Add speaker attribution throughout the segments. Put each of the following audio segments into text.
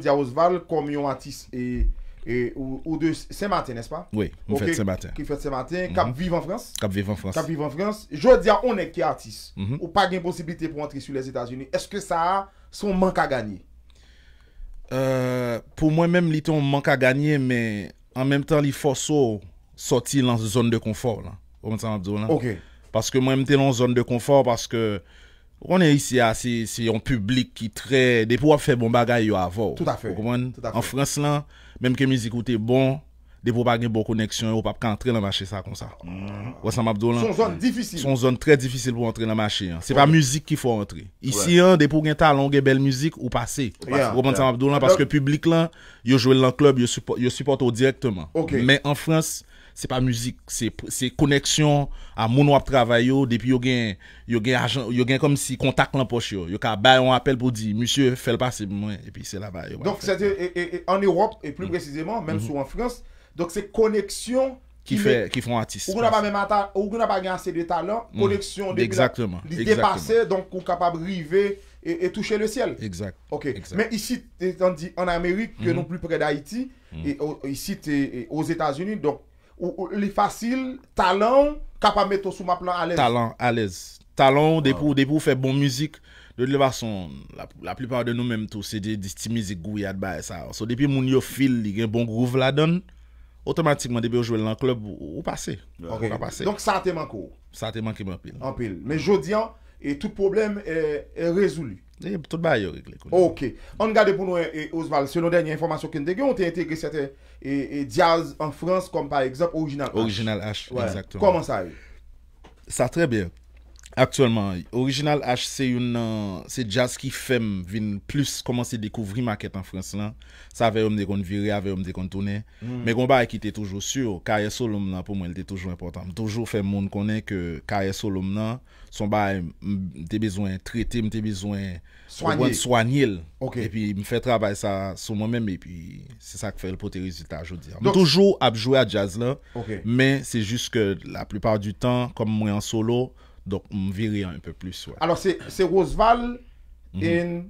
Speaker 1: dire Osval comme un artiste et, et, ou, ou de Saint-Martin, n'est-ce pas? Oui,
Speaker 2: on fait Saint-Martin. Qui
Speaker 1: fait Saint-Martin, mm -hmm. en France.
Speaker 2: Qui vivant en France. Qui
Speaker 1: vit en France. Je dis, on est qui artiste mhm. ou pas de possibilité pour entrer sur les États-Unis. Est-ce que ça a son manque à gagner?
Speaker 2: Euh, pour moi-même, il un manque à gagner, mais en même temps, il faut sortir dans une zone de confort. Là. Comment Ok. Parce que moi-même, suis dans une zone de confort parce que on est ici, c'est ah, un public qui très. Des fois, fait bon bagage avant. Tout à fait. En France, là, même que musique était bon, des fois, pas de bonne connexion, on pas entrer dans le marché ça comme ça. vois, mm. ça Son zone difficile. Son zone très difficile pour entrer dans le marché. Hein. C'est pas la musique qu'il faut entrer. Ici, des fois, un talent, une belle musique ou passer. Ou ça parce que le public là, il joue dans le club, il supporte directement. Mais en France, se pa müzik, se koneksyon a moun wap travay yo, depi yo gen yo gen kom si kontak lan poch yo, yo ka bayon apel pou di monsye, fel pa se mwen, epi se la bayon
Speaker 1: en Europe, et plus mm-hmm. precisément, même mm-hmm. sous en France, donc se koneksyon, ki fè, ki fè koneksyon, koneksyon li depase, donc kou kapab rive et touche le ciel, ok men isi, etan di, en Amerik ke mm-hmm. non plus prè d'Haïti, et isi te, os Etats-Unis, donc Ou li fasil, talon, kapa meto sou ma plan alez.
Speaker 2: Talon, alez. Talon, depou, depou fè bon mizik. Dele vason, la plupar de nou menm tou, se di ti mizik gou yad bay sa. So depi moun yo fil, li gen bon groove la don, otomatikman depi yo jwel nan klop, ou pase. Donc
Speaker 1: sa te mankou.
Speaker 2: Sa te mankou mwen
Speaker 1: pil. Men jodi an, et tout probleme e rezouli. E, tout ba yo regle kon. Ok. On gade pou nou e Ousval, se nou denye informasyon ki n te gen, ou te entegre sete diaz an Frans kom pa egzop Original H. Original H, exacto. Koman sa e?
Speaker 2: Sa tre biye. Aktwèlman, orijinal HC yon nan, se euh, jazz ki fem vin plus komanse dekouvri maket an frans lan, sa ve yon dekoun vire, ve yon dekoun tounen, me kon ba yon ki te toujou sur, kaya sol om nan pou mwen te toujou importan. Toujou fem moun konen ke kaya sol om nan, son ba yon te bezwen trete, mwen te bezwen swanye l, epi mwen fe trabay sa sou mwen men, epi se sa kwen pou te rezitaj ou dir. Mwen toujou apjouye a jazz lan, men se jist ke la plupar du tan, kom mwen yon solo, mwen... Donc, on verrait un peu plus.
Speaker 1: Alors, c'est Rosval, mhm. et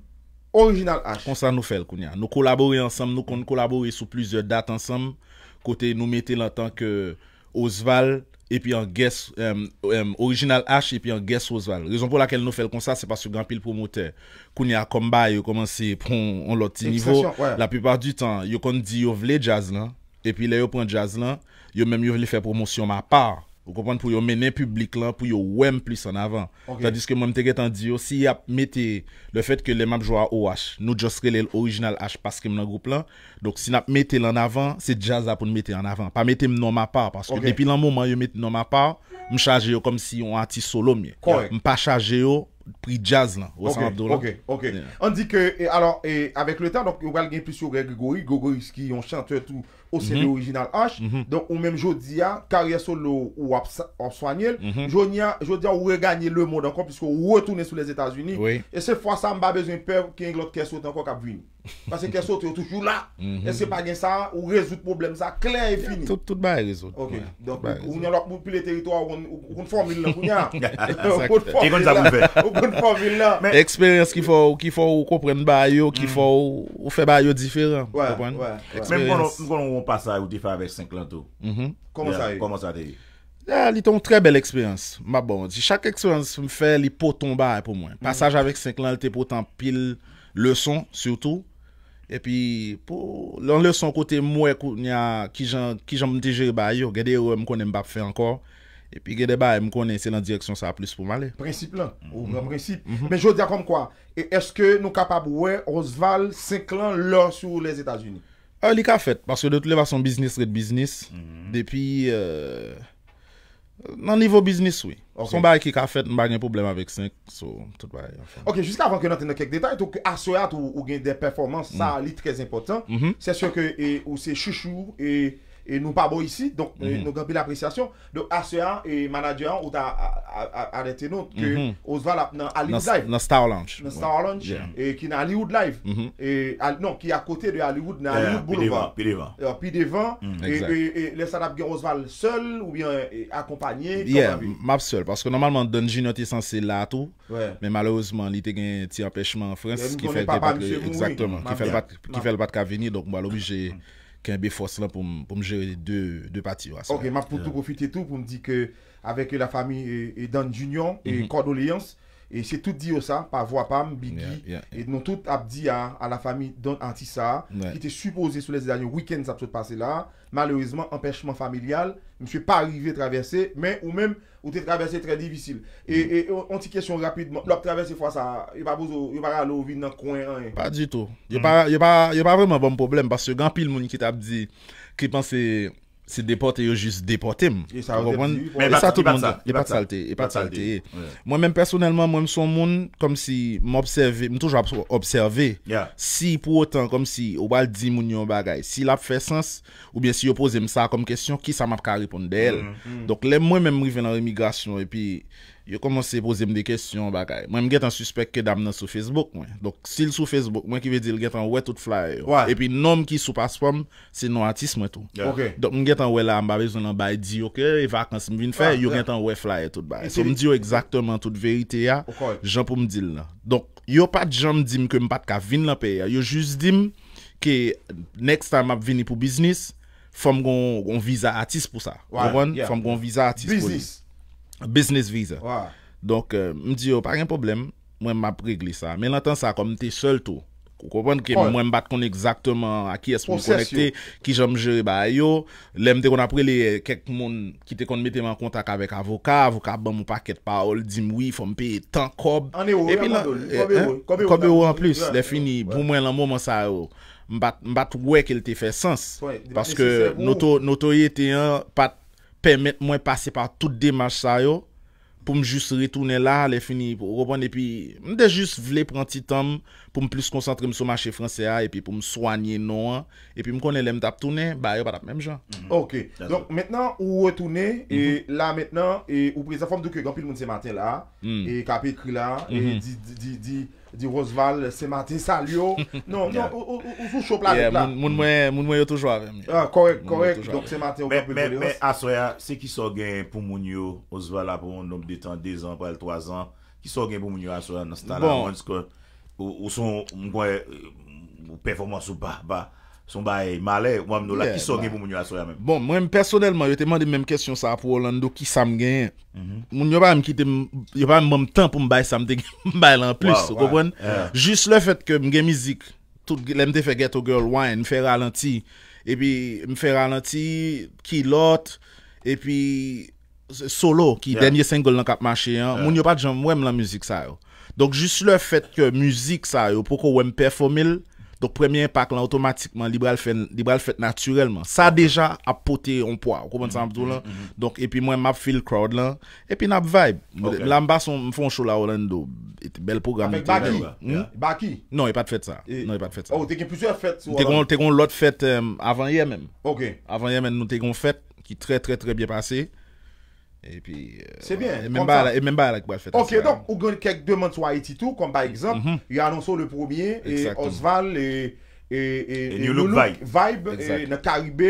Speaker 1: Original H. Comme
Speaker 2: ça, nous faisons, Nous collaborons ensemble, nous collaborons sur plusieurs dates ensemble. Côté, nous mettons en tant que Oswald et puis en guest euh, euh, Original H et puis en guest Oswald. Raison pour laquelle nous faisons comme ça, c'est parce que grand pile promoteur, qu'on y a combat, à prendre pour on niveau. La plupart du temps, on dit qu'ils veut jazz là, et puis là prend prend jazz là, il même il veulent promotion ma part. pou yo menen publik la, pou yo wèm plis an avan. Tadiske mwen mte ket an diyo, si ap mette le fèt ke lè map jwa o hach, nou jostre lè l'original hach paske mnen groupe la, donc si nap mette lè an avan, se jazz la pou nou mette an avan. Pa mette mnen an ma part, parce que depi lan mouman yo mette mnen an ma part, m chaje yo kom si yon hati solo mye. M pa chaje yo, pri jazz la. Ok, ok, ok.
Speaker 1: On di ke, alors, et avec le temps, donc, yon va l'gain plus yon reg, gogo iski, yon chante tout, Ose de mhm. orijinal hach mhm. Donk ou menm jodi ya Karye sou nou Ou ap soanyel mhm. Jodi ya Jodi ya ou reganye Le mod ankon Pisko ou wetounen Sou les Etats-Unis E se fwa sa mba bezwen Pev ki yeng lot Kè sote ankon Kè sote yo toujou la E se panye sa Ou rezout problem Sa klen e fini Tout ba e rezout Ok Donk ou nyan lak Moun pil e teritwa Ou kon formil nan Ou kon formil nan
Speaker 2: Eksperyens ki fwa Ou ki fwa Ou kopren bayo Ki fwa Ou fe bayo diferan Mwen kon Mwen kon Yon pasaj ou di fa avek 5 lantou Koman sa dey? Ya li ton tre bel eksperyans Mabon di chak eksperyans pou m fe li poton ba e pou mwen Pasaj mhm. avek 5 lantou te poton pil Leson surtout E pi pou Lan leson kote mwen kou ni a Ki jan m deje ba yo Gede ou m konen m bap fe ankor E pi gede ba m konen se nan direksyon sa plus pou m ale
Speaker 1: Principle ou nan principe Men jow dey konm kwa E eske nou kapab ou we Osval 5 lant lor sou les Etats-Unis
Speaker 2: E li ka fet, paske de tout le vasyon bisnis re de bisnis. Mhm. Depi, euh, nan nivou bisnis, oui. Son baye ki ka fet, nan baye gen problem avek senk, so tout baye.
Speaker 1: Ok, jiska avan ke nan tena kek detay, tou asoyat ou gen de performans, sa mhm. li trez important. Mhm. C'est sur ke ou se chouchou, e... E nou pa bon isi, donk e, mhm. nou gampi l'apresyasyon. Donk ase an, e manady an, ou ta arete nou, ke mhm. Ozval ap nan Hollywood live.
Speaker 2: Nan Star Launch. Nan Star Launch, e
Speaker 1: ki nan Hollywood live. Mhm. E, non, ki akote de Hollywood, nan Hollywood Boulevard. Pi devan. Euh, pi devan, e lesa ap gen Ozval sol, ou bien akompanyen. Yeah,
Speaker 2: map sol, paske normalman Donji noti sanse lato, men malouzman li te gen ti apèchman en France, ki fel de patre. Exactement, ki fel bat ka veni, donk maloubi jè ken be fwos la pou m jere de pati. Ok, ma pou tout
Speaker 1: profite tou pou m di ke avek la fami e Don Junyon e Kordoleans, e, mhm. e se tout di yo sa, pa vo apam, e nou tout ap di a la fami Don Antisa, ki te supose sou les danyo wikends ap sot pase la, malouizman, empèchman familial, mswe pa rive travese, men ou men ou te travese tre divisil. E, e, onti mm. kèsyon rapidman, lop travese fwa sa, y pa bozo, y pa rale ou vide nan kwen an.
Speaker 2: Pa dito. Y mm. pa, y pa, y pa vèman bon problem, bas yo gampil mouni ki tap di, ki panse... c'est déporter, ou juste déporter. Et ça, ça, tout le monde. Il pas de saleté. pas de Moi-même, personnellement, moi, je suis un monde comme si m'observer, toujours observé. Si pour autant, comme si, ou pas le dire, yon Si l'a fait sens, ou bien si je pose ça comme question, qui ça m'a pas répondre d'elle. Mm, mm. Donc, moi-même, je dans l'immigration et puis. Yo komanse pose m de kestyon bakay. Mwen m get an suspek ke dam nan sou Facebook mwen. Donk stil sou Facebook mwen ki ve dil get an wè tout flaye yo. E pi nom ki sou paspom se non atis mwen tou. Ok. Donk m get an wè la m babè zo nan bay di yo ke evakans m vin fè yo get an wè flaye tout bay. E so m di yo exaktèman tout veyite ya. Ok. Jan pou m dil la. Donk yo pat jan m dim ke m pat ka vin la pe ya. Yo juz dim ke next time ap vini pou biznis fòm gong visa atis pou sa. Gwabon? Fòm gong visa atis pou li. Business visa. Donc, euh, m di yo, pa gen problem, mwen m ap regle sa. Men lantan sa, kon m te sol tou. Kou komponke, mwen m bat kon exactement a ki es pou m konekte, ki jom jere ba yo. Lem te kon aprele, kek moun ki te kon mette man kontak avek avokat, avokat ban mou paket paol, di mwi, fompe, tankob.
Speaker 1: An e ou, an e eh, ou. Kob e ou an plus,
Speaker 2: defini, pou mwen lan mouman sa yo. Oh, m bat wè ke l te fè sens. Paske, noto ye te yon pat, Permet mwen pase pa tout de match sa yo, pou m jis ritounen la, le fini pou robon, epi m de jis vle pranti tom, pou m plis konsantre m sou ma che franse a, epi pou m swanye nou an, epi m konen lem tap toune, ba yo patap menm jan.
Speaker 1: Mhm. Ok, donk mennen mhm. mhm. non, non, ou ou toune, e la mennen, e ou prezen fom do kegan pil moun se maten la, e kape kri la, e di, di, di, di, di Rozeval se maten salyo, non, non, ou sou chou plan le plan. Moun
Speaker 2: mwen, moun mwen yo toujwa.
Speaker 1: Ah, korek, korek, donk se maten ou kapel belios. Mè, mè, mè,
Speaker 2: aswaya, se ki so gen pou moun yo, Rozeval apou moun lom detan, dez an Ou son mwen kwen performans ou ba, ba, son ba e male, mwen mwen nou la ki soge pou mwen yo asoyan mwen. Bon, mwen mwen personelman yo te mwen de mwen mwen kwen syon sa apou Orlando ki sa mwen genye. Mwen yo pa mwen kite, yo pa mwen mwen tan pou mwen baye sa mwen te genye, mwen baye lan plus, kou kon. Jus le fet ke mwen genye mizik, tout lèm te feget o girl wine, mwen fe ralenti. E pi mwen fe ralenti, ki lot, e pi solo ki denye single nan kap mache. Mwen yo pa djan mwen mwen mwen mizik sa yo. Donk jist le fet ke muzik sa yo proko wèm performil, donk premiè pak lan otomatikman, libra l fèt naturelman. Sa deja apote yon pwa, kou bon san apotou lan. Mm, mm, mm, donk epi mwen map fil crowd lan, epi nap vibe. Lamba son mfonsho la Orlando, bel program. Apek hmm? Baki? Non, yon pat fèt sa. Non, yon pat fèt sa.
Speaker 1: Ou te gen pwese fèt? Te gen l
Speaker 2: ot fèt avan ye men. Ok. Avan ye men nou te gen fèt ki tre tre tre byen pasey. Et puis... Euh, c'est bien. Et même pas à l'acouas fait. Ok,
Speaker 1: donc, ou gen kèk deux mènes ou à Haïti tout, comme par exemple, mhm. y a annonçon le premier, et Osval, et... Et New Look Vibe. Vibe, et le Caribe,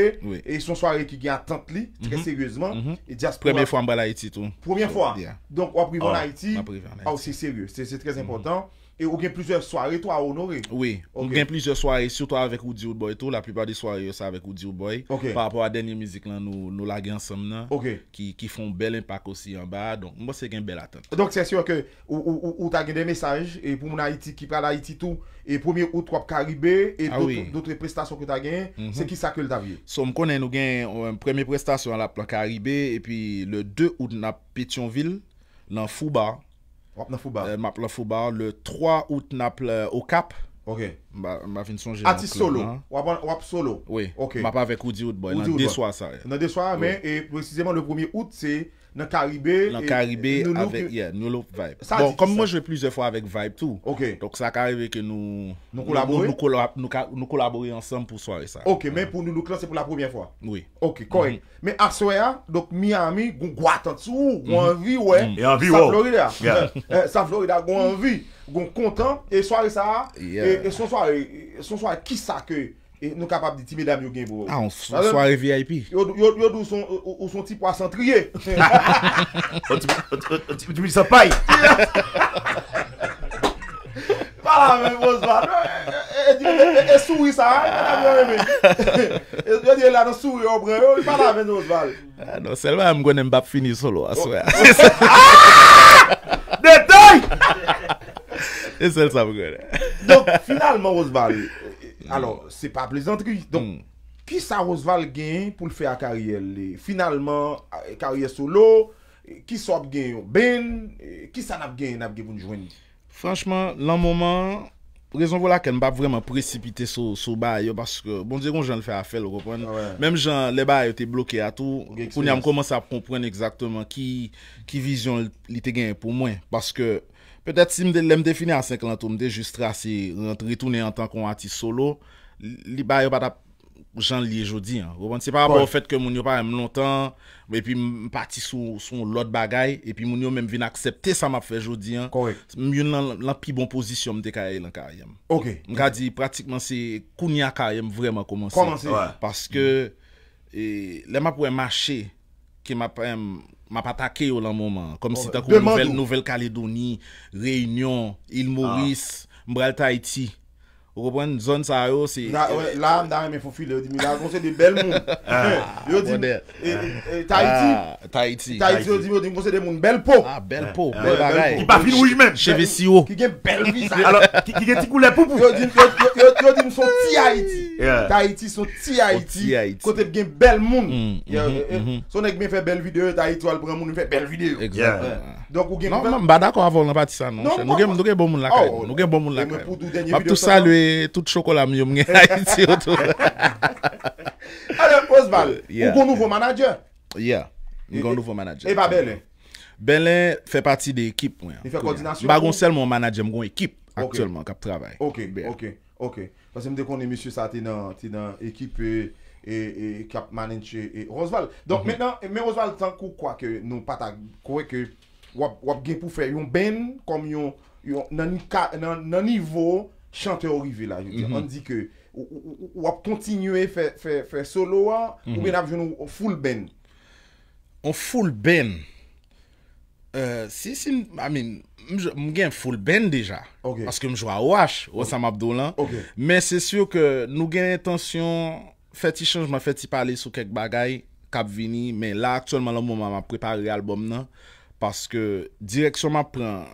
Speaker 1: et son soirée qui vient à Tantli, très mhm. sérieusement. Mhm. Première fois en bas à Haïti tout. Première fois. Donc, au privé en ah. Haïti, ah, c'est sérieux, c'est très important. E ou gen plizye soare to a honore. Oui, ou gen plizye
Speaker 2: soare, surtout avek Oudy Oudboy to. La plupart de soare yo sa avek Oudy Oudboy. Par rapport a denye mizik lan nou lage ansam nan. Ki fon bel impak osi an ba. Mwen se gen bel atan.
Speaker 1: Donk se syon ke ou ta gen de mesaj. E pou moun Aiti ki pral Aiti tou. E pwemye ou tro ap Karibé. E doutre prestasyon ke ta gen. Se ki sakil ta vie. So m konen nou
Speaker 2: gen euh, premye prestasyon la plan Karibé. E pi le de ou na Petionville. Nan Fouba. Wap na fuba. Euh, M ap la fuba. Le 3 out na ap la okap. Ok. M a fin sonje. Ati solo.
Speaker 1: Wap solo. Oui.
Speaker 2: Ok. M ap avek oudi out boy. Oudi out boy. Nan deswa sa. Nan
Speaker 1: deswa sa men. Et précisément le 1er out c'est. Nan Karibé, nan Karibé, avèk,
Speaker 2: yeah, nou lop vibe. Bon, kom mwen jè plize fwa avèk vibe tou. Ok. Dok sa karibè ke nou... Nou kolabore?
Speaker 1: Nou kolabore ansam pou soare sa. Ok, men pou nou nou klansè pou la premiè fwa. Oui. Ok, korek. Men aswe a, dok Miami, goun gwa tan tou, goun anvi wè. Yon anvi wè. Sa Florida. Sa Florida goun anvi, goun kontan, e soare sa a, e son soare, son soare ki sa akè. E nou kapap di tibe dam yo gen bo. A, ah, ou sware VIP. Yod ou son tip wak sentriye. Ou di mi sa paye. Fala men, Ozuval. E souwi sa. E di el an souwi obre. Fala men, Ozuval.
Speaker 2: Selman am gwenen bap fini solo, aswe. Detay!
Speaker 1: E selman am gwenen. Dok, finalman, Ozuvali. Alors, se pa plezantri, don, ki hmm. sa Roosevelt gen pou l'fe a kariye li? Finalman, kariye sou lo, ki sa ap gen yo ben, ki sa ap gen, ap gen pou njweni?
Speaker 2: Franchman, lan mouman, prezon vola ke m ba vreman precipite sou baye yo, baske, bon diron, jen l fe a fel, mèm jen, le baye yo te blokye a tou, pou ni am komanse ap kompren exactement ki vizyon li te gen pou mwen, baske... Pe det si mde lèm defini an senk lantou mde justre ase rentritounen an tanko an ati solo, li bayo bada jan liye jodi an. Gwant se par abon fèt ke moun yo parèm lontan, epi mpati sou lòt bagay, epi moun yo mèm vin aksepte sa map fè jodi an, moun lan pi bon pozisyon mde kaya yon kaya yon. Ok. Mga di pratikman se koun ya kaya yon vreman komanse. Komanse, wè. Paske lèm ap wè mwache. m ap atake yo lan mouman kom si oh, takou Nouvel Kaledoni Reunion, Il ah. Mouris Mbrel Tahiti Ou kwen zon sa yo se La
Speaker 1: am da reme fufile Yo di mi la konse de bel moun Yo di mi Tahiti Tahiti yo di mi konse de moun bel po ah, Bel po ah, Bel bagay Ki bafil ouj men Cheve si ou Ki gen bel vi sa Ki gen tik ou le pou pou Yo di mi son ti haiti Tahiti son ti haiti Kote gen bel moun mm, mm-hmm, e, e, mm-hmm. Son ek mi fe bel vide yo Tahiti wal bre moun mi fe bel vide yo Non, non man bada kon
Speaker 2: avol nan pati san non. non, Nou gen bon moun lakay
Speaker 1: Pap tou salwe
Speaker 2: Toute chokolam yon mwen a iti yo tou Ha ha ha ha
Speaker 1: Ha le, Oseval, euh, yon kon nouvo manajer?
Speaker 2: Ya, yon kon nouvo manajer E pa belen? Belen, fe pati de ekip mwen Bagon sel mwen manajer, mwen ekip Ok,
Speaker 1: ok, ok Pasem de kon emisyon sa ti nan ekip E, e, e, ki ap manajer E, Oseval, donk menan mhm. Men Oseval, tankou kwa ke nou pata Kwe ke wap gen pou fe Yon ben, kom yon Nan nivou Chante orive la, yote. On di ke, ou ap kontinue fè solo a, ou men mm-hmm. ap jounou, ou foul ben? Ou foul ben? Euh, si, si, amin,
Speaker 2: mwen gen foul ben deja. Ok. Aske mwen jwa ou wache, Osama Abdo lan. Ok. Men se sur ke nou gen etansyon, fè ti chanjman, fè ti pale sou kek bagay, Kabvini, men la, aktouanman lan mouman ap prepare albom nan, paske direksyonman pren,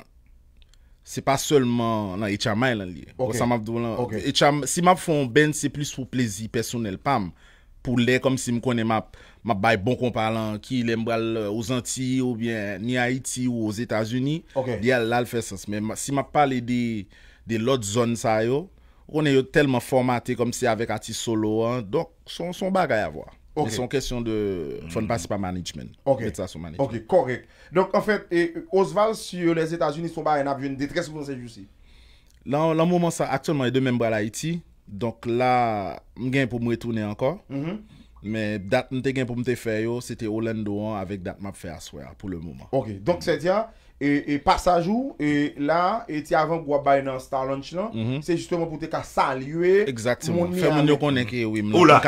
Speaker 2: c'est pas seulement dans HMI là lié. Okay. si m'a font ben c'est plus pour plaisir personnel pam pour les comme si me connais m'a m'a bail bon comparant qui l'aime euh, aux Antilles ou bien ni Haïti ou aux États-Unis okay. là le fait sens mais si m'a parle des de l'autre zone ça yo on est tellement formaté comme si avec artiste solo hein, donc son son bagage à voir Son kesyon de fon pasi pa manijmen. Ok, ok, korek. Donk an fèt, osval si yo les Etats-Unis
Speaker 1: sou ba en apjoun, detres pou an sejou si?
Speaker 2: Lan mouman sa, aktyonman, yon demen ba la iti, donk la mgen pou mwetounen ankor, men dat mte gen pou mte fè yo,
Speaker 1: se te Olen Dohan avèk dat map fè aswè pou lè mouman. Ok, donk se diyan, e pasajou, e la, eti avan pou wap bay nan Star Lunch lan, mm-hmm. se justèman pou te ka salywe, mwen mwen yo
Speaker 2: konenke, ou la,